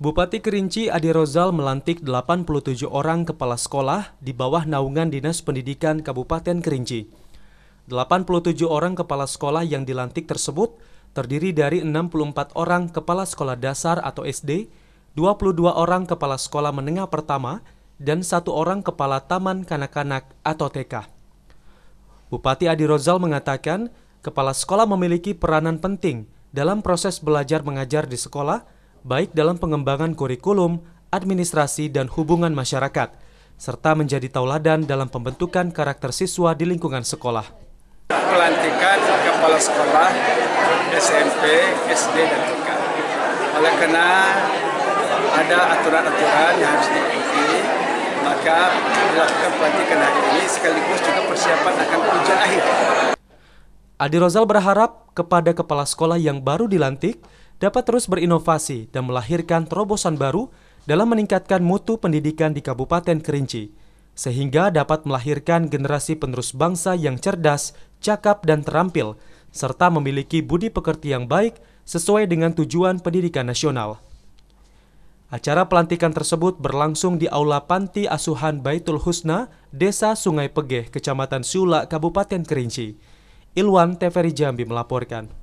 Bupati Kerinci Adi Rozal melantik 87 orang kepala sekolah di bawah naungan Dinas Pendidikan Kabupaten Kerinci. 87 orang kepala sekolah yang dilantik tersebut terdiri dari 64 orang kepala sekolah dasar atau SD, 22 orang kepala sekolah menengah pertama, dan satu orang kepala taman kanak-kanak atau TK. Bupati Adi Rozal mengatakan, kepala sekolah memiliki peranan penting dalam proses belajar mengajar di sekolah, baik dalam pengembangan kurikulum, administrasi, dan hubungan masyarakat, serta menjadi tauladan dalam pembentukan karakter siswa di lingkungan sekolah. Pelantikan kepala sekolah SMP, SD, dan TK. Oleh karena ada aturan-aturan yang harus diikuti, maka dilakukan pelantikan hari ini sekaligus juga persiapan akan ujian akhir. Adi Rozal berharap kepada kepala sekolah yang baru dilantik dapat terus berinovasi dan melahirkan terobosan baru dalam meningkatkan mutu pendidikan di Kabupaten Kerinci, sehingga dapat melahirkan generasi penerus bangsa yang cerdas, cakap, dan terampil, serta memiliki budi pekerti yang baik sesuai dengan tujuan pendidikan nasional. Acara pelantikan tersebut berlangsung di Aula Panti Asuhan Baitul Husna, Desa Sungai Pegeh, Kecamatan Sula, Kabupaten Kerinci. Ilwan Teferi Jambi melaporkan.